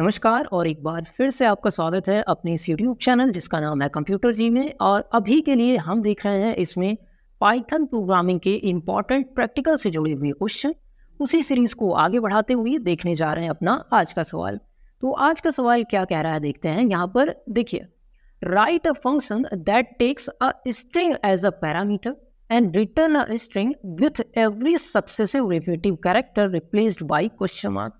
नमस्कार और एक बार फिर से आपका स्वागत है अपने इस यूट्यूब चैनल जिसका नाम है कंप्यूटर जी में और अभी के लिए हम देख रहे हैं इसमें पाइथन प्रोग्रामिंग के इम्पॉर्टेंट प्रैक्टिकल से जुड़े हुए क्वेश्चन उसी सीरीज़ को आगे बढ़ाते हुए देखने जा रहे हैं अपना आज का सवाल तो आज का सवाल क्या कह रहा है देखते हैं यहाँ पर देखिए write a function that takes a string as a parameter and return a string with every successive repetitive character replaced by question mark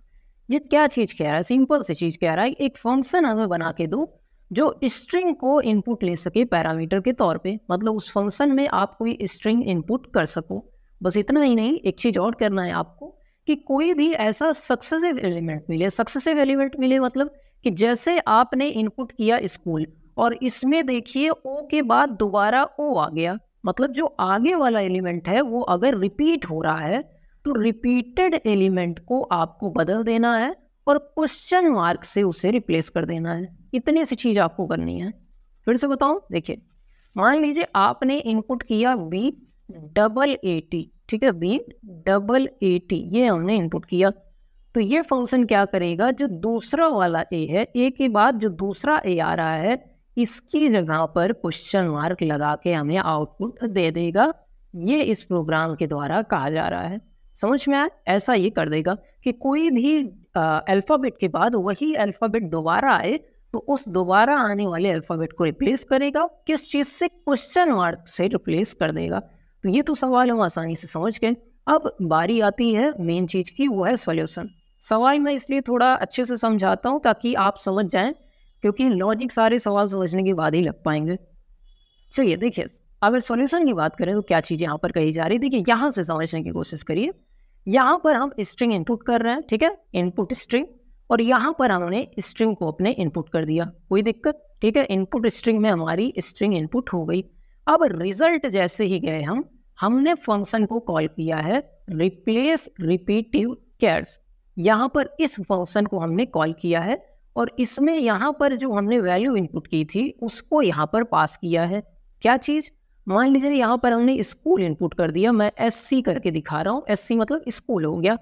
ये क्या चीज़ कह रहा है सिंपल सी चीज़ कह रहा है एक फंक्शन हमें बना के दो जो स्ट्रिंग को इनपुट ले सके पैरामीटर के तौर पे मतलब उस फंक्शन में आप कोई स्ट्रिंग इनपुट कर सको बस इतना ही नहीं एक चीज़ और करना है आपको कि कोई भी ऐसा सक्सेसिव एलिमेंट मिले सक्सेसिव एलिमेंट मिले मतलब कि जैसे आपने इनपुट किया स्कूल और इसमें देखिए ओ के बाद दोबारा ओ आ गया मतलब जो आगे वाला एलिमेंट है वो अगर रिपीट हो रहा है तो रिपीटेड एलिमेंट को आपको बदल देना है और क्वेश्चन मार्क से उसे रिप्लेस कर देना है इतनी सी चीज़ आपको करनी है फिर से बताओ देखिए मान लीजिए आपने इनपुट किया बी डबल टी ठीक है बी डबल टी ये हमने इनपुट किया तो ये फंक्शन क्या करेगा जो दूसरा वाला ए है ए के बाद जो दूसरा ए आ रहा है इसकी जगह पर क्वेश्चन मार्क लगा के हमें आउटपुट दे देगा ये इस प्रोग्राम के द्वारा कहा जा रहा है समझ में आया ऐसा ये कर देगा कि कोई भी अल्फ़ाबेट के बाद वही अल्फ़ाबेट दोबारा आए तो उस दोबारा आने वाले अल्फ़ाबेट को रिप्लेस करेगा किस चीज़ से क्वेश्चन मार्क से रिप्लेस कर देगा तो ये तो सवाल हम आसानी से समझ गए अब बारी आती है मेन चीज़ की वो है सोल्यूशन सवाल मैं इसलिए थोड़ा अच्छे से समझाता हूँ ताकि आप समझ जाएं क्योंकि लॉजिक सारे सवाल समझने के बाद ही लग पाएंगे चलिए देखिए अगर सॉल्यूशन की बात करें तो क्या चीज़ यहाँ पर कही जा रही थी कि यहाँ से समझने की कोशिश करिए यहाँ पर हम स्ट्रिंग इनपुट कर रहे हैं ठीक है इनपुट स्ट्रिंग और यहाँ पर हमने स्ट्रिंग को अपने इनपुट कर दिया कोई दिक्कत ठीक है इनपुट स्ट्रिंग में हमारी स्ट्रिंग इनपुट हो गई अब रिजल्ट जैसे ही गए हम हमने फंक्शन को कॉल किया है रिप्लेस रिपीटिव कैर्स यहाँ पर इस फंक्शन को हमने कॉल किया है और इसमें यहाँ पर जो हमने वैल्यू इनपुट की थी उसको यहाँ पर पास किया है क्या चीज़ मान लीजिए यहाँ पर हमने स्कूल इनपुट कर दिया मैं एस करके दिखा रहा हूँ एस मतलब स्कूल हो गया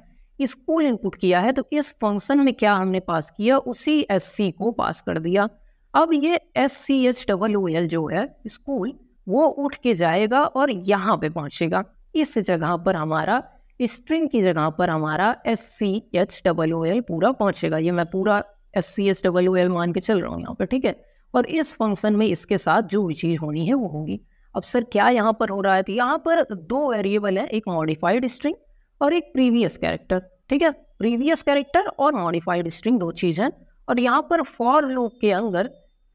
स्कूल इनपुट किया है तो इस फंक्शन में क्या हमने पास किया उसी एस को पास कर दिया अब ये S C H double O L जो है स्कूल वो उठ के जाएगा और यहाँ पे पहुँचेगा इस जगह पर हमारा स्ट्रिंग की जगह पर हमारा S C H double O L पूरा पहुँचेगा ये मैं पूरा S C H double O L मान के चल रहा हूँ यहाँ पर ठीक है और इस फंक्शन में इसके साथ जो भी चीज़ होनी है वो होगी अब सर क्या यहाँ पर हो रहा है तो यहाँ पर दो वेरिएबल है एक मॉडिफाइड स्ट्रिंग और एक प्रीवियस कैरेक्टर ठीक है प्रीवियस कैरेक्टर और मॉडिफाइड स्ट्रिंग दो चीज़ हैं और यहाँ पर फॉर लूप के अंदर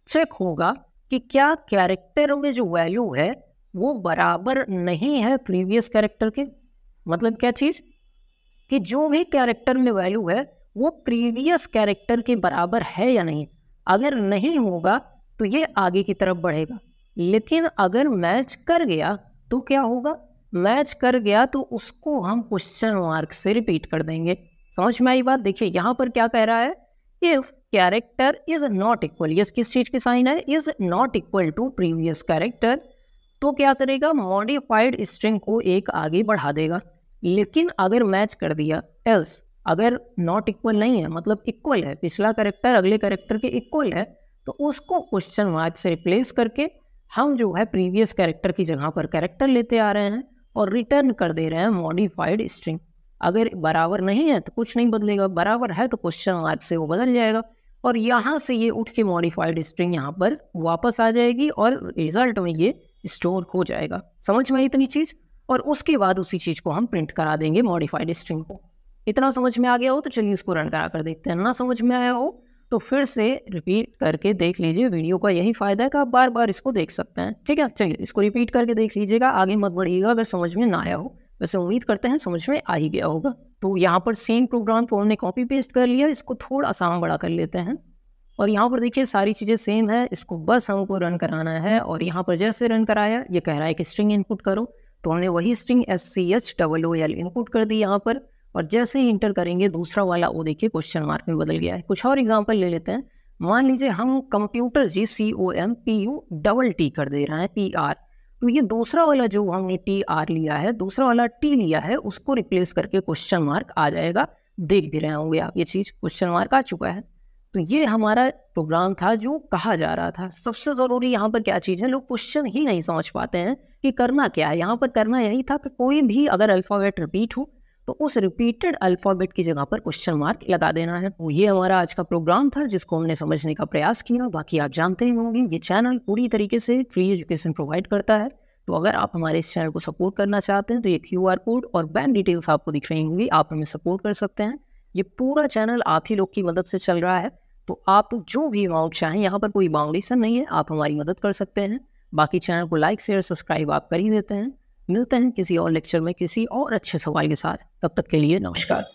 चेक होगा कि क्या कैरेक्टर में जो वैल्यू है वो बराबर नहीं है प्रीवियस कैरेक्टर के मतलब क्या चीज़ कि जो भी कैरेक्टर में वैल्यू है वो प्रीवियस कैरेक्टर के बराबर है या नहीं अगर नहीं होगा तो ये आगे की तरफ बढ़ेगा लेकिन अगर मैच कर गया तो क्या होगा मैच कर गया तो उसको हम क्वेश्चन मार्क से रिपीट कर देंगे समझ में आई बात देखिए यहाँ पर क्या कह रहा है if character is not equal yes किस चीज की साइन है is not equal to previous character तो क्या करेगा मॉडिफाइड स्ट्रिंग को एक आगे बढ़ा देगा लेकिन अगर मैच कर दिया एल्स अगर नॉट इक्वल नहीं है मतलब इक्वल है पिछला करेक्टर अगले कैरेक्टर के इक्वल है तो उसको क्वेश्चन मार्क से रिप्लेस करके हम जो है प्रीवियस कैरेक्टर की जगह पर कैरेक्टर लेते आ रहे हैं और रिटर्न कर दे रहे हैं मॉडिफाइड स्ट्रिंग अगर बराबर नहीं है तो कुछ नहीं बदलेगा बराबर है तो क्वेश्चन मार्क से वो बदल जाएगा और यहाँ से ये उठ के मॉडिफाइड स्ट्रिंग यहाँ पर वापस आ जाएगी और रिजल्ट में ये स्टोर हो जाएगा समझ में इतनी चीज़ और उसके बाद उसी चीज़ को हम प्रिंट करा देंगे मॉडिफाइड स्ट्रिंग को इतना समझ में आ गया हो तो चलिए इसको रन करा कर देखते हैं ना समझ में आया हो तो फिर से रिपीट करके देख लीजिए वीडियो का यही फ़ायदा है कि आप बार बार इसको देख सकते हैं ठीक है चलिए इसको रिपीट करके देख लीजिएगा आगे मत बढ़िएगा अगर समझ में ना आया हो वैसे उम्मीद करते हैं समझ में आ ही गया होगा तो यहाँ पर सेम प्रोग्राम को हमने कॉपी पेस्ट कर लिया इसको थोड़ा सा बड़ा कर लेते हैं और यहाँ पर देखिए सारी चीज़ें सेम है इसको बस हमको रन कराना है और यहाँ पर जैसे रन कराया ये कह रहा है कि स्ट्रिंग इनपुट करो तो हमने वही string S C H double O L input कर दी यहाँ पर और जैसे ही इंटर करेंगे दूसरा वाला वो देखिए क्वेश्चन मार्क में बदल गया है कुछ और एग्जाम्पल ले लेते हैं मान लीजिए हम computer G C O M P U double T कर दे रहे हैं पी आर तो ये दूसरा वाला जो हमने टी आर लिया है दूसरा वाला टी लिया है उसको रिप्लेस करके क्वेश्चन मार्क आ जाएगा देख भी रहे होंगे आप ये चीज़ क्वेश्चन मार्क आ चुका है तो ये हमारा प्रोग्राम था जो कहा जा रहा था सबसे ज़रूरी यहाँ पर क्या चीज़ है लोग क्वेश्चन ही नहीं समझ पाते हैं कि करना क्या है यहाँ पर करना यही था कि कोई भी अगर अल्फ़ाबेट रिपीट हो तो उस रिपीटेड अल्फ़ाबेट की जगह पर क्वेश्चन मार्क लगा देना है तो ये हमारा आज का प्रोग्राम था जिसको हमने समझने का प्रयास किया बाकी आप जानते ही होंगे ये चैनल पूरी तरीके से फ्री एजुकेशन प्रोवाइड करता है तो अगर आप हमारे इस चैनल को सपोर्ट करना चाहते हैं तो ये क्यू आर कोड और बैंक डिटेल्स आपको दिख रही होंगी आप हमें सपोर्ट कर सकते हैं ये पूरा चैनल आप ही लोग की मदद से चल रहा है तो आप जो भी अमाउंट चाहें यहाँ पर कोई बाउंडेशन नहीं है आप हमारी मदद कर सकते हैं बाकी चैनल को लाइक शेयर सब्सक्राइब आप कर ही देते हैं मिलते हैं किसी और लेक्चर में किसी और अच्छे सवाल के साथ तब तक के लिए नमस्कार